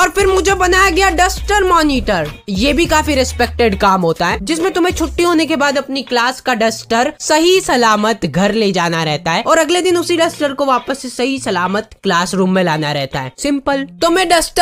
और फिर मुझे बनाया गया डस्टर मॉनिटर ये भी काफी रिस्पेक्टेड काम होता है जिसमें तुम्हें छुट्टी होने के बाद अपनी क्लास का डस्टर सही सलामत घर ले जाना रहता है और अगले दिन उसी डस्टर को वापस से सही सलामत क्लासरूम में लाना रहता है सिंपल तुम्हें तो डस्टर